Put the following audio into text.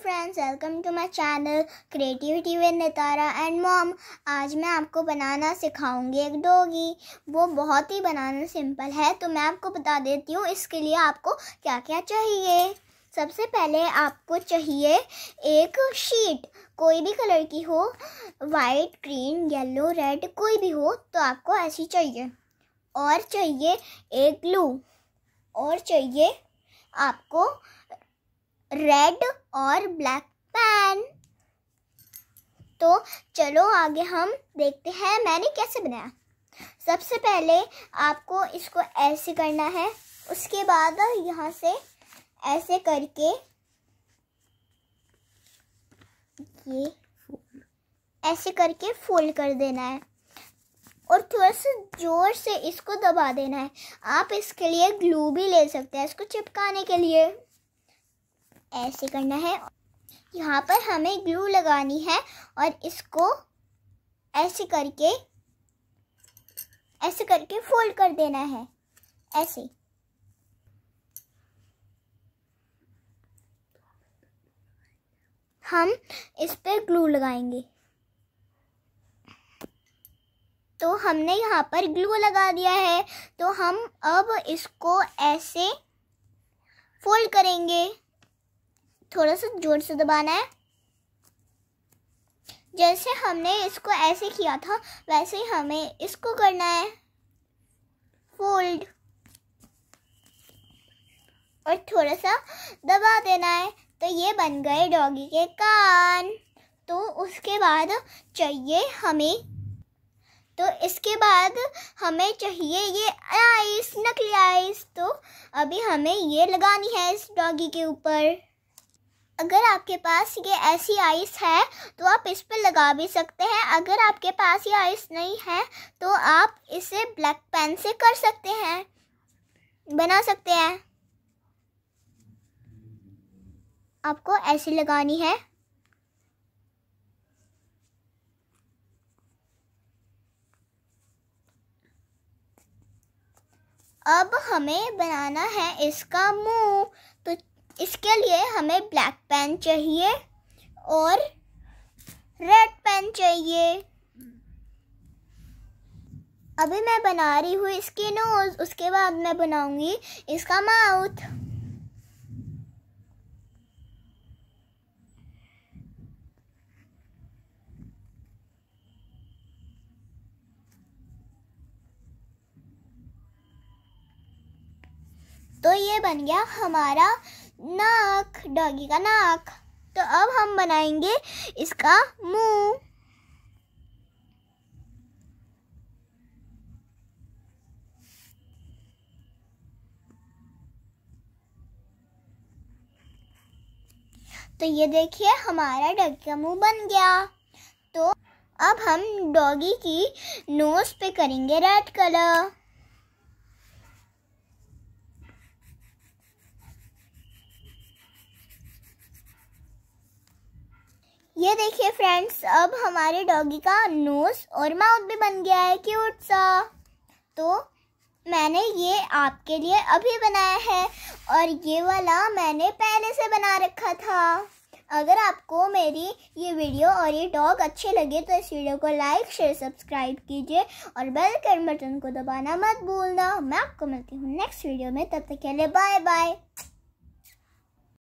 friends welcome to my channel creativity with Nitara and mom आज मैं आपको बनाना सिखाऊंगी एक डोगी वो बहुत ही बनाना सिंपल है तो मैं आपको बता देती हूँ इसके लिए आपको क्या क्या चाहिए सबसे पहले आपको चाहिए एक शीट कोई भी कलर की हो वाइट ग्रीन येलो रेड कोई भी हो तो आपको ऐसी चाहिए और चाहिए एक ग्लू और चाहिए आपको रेड और ब्लैक पैन तो चलो आगे हम देखते हैं मैंने कैसे बनाया सबसे पहले आपको इसको ऐसे करना है उसके बाद यहाँ से ऐसे करके ये ऐसे करके फोल्ड कर देना है और थोड़ा सा जोर से इसको दबा देना है आप इसके लिए ग्लू भी ले सकते हैं इसको चिपकाने के लिए ऐसे करना है यहाँ पर हमें ग्लू लगानी है और इसको ऐसे करके ऐसे करके फोल्ड कर देना है ऐसे हम इस पर ग्लू लगाएंगे तो हमने यहाँ पर ग्लू लगा दिया है तो हम अब इसको ऐसे फोल्ड करेंगे थोड़ा सा जोर से दबाना है जैसे हमने इसको ऐसे किया था वैसे ही हमें इसको करना है फोल्ड और थोड़ा सा दबा देना है तो ये बन गए डॉगी के कान तो उसके बाद चाहिए हमें तो इसके बाद हमें चाहिए ये आइस नकली आइस तो अभी हमें ये लगानी है इस डॉगी के ऊपर अगर आपके पास ये ऐसी आइस है तो आप इस पर लगा भी सकते हैं अगर आपके पास ये आइस नहीं है तो आप इसे ब्लैक पेन से कर सकते हैं बना सकते हैं आपको ऐसी लगानी है अब हमें बनाना है इसका मुंह तो इसके लिए हमें ब्लैक पेन चाहिए और रेड पेन चाहिए अभी मैं बना रही हूँ इसकी नोज उसके बाद मैं बनाऊंगी इसका माउथ तो ये बन गया हमारा नाक डॉगी का नाक तो अब हम बनाएंगे इसका मुंह तो ये देखिए हमारा डॉगी का मुंह बन गया तो अब हम डॉगी की नोज पे करेंगे रेड कलर ये देखिए फ्रेंड्स अब हमारे डॉगी का नोज और माउथ भी बन गया है क्यूट सा तो मैंने ये आपके लिए अभी बनाया है और ये वाला मैंने पहले से बना रखा था अगर आपको मेरी ये वीडियो और ये डॉग अच्छे लगे तो इस वीडियो को लाइक शेयर सब्सक्राइब कीजिए और बेल के बटन को दबाना मत भूलना मैं आपको मिलती हूँ नेक्स्ट वीडियो में तब तक के लिए बाय बाय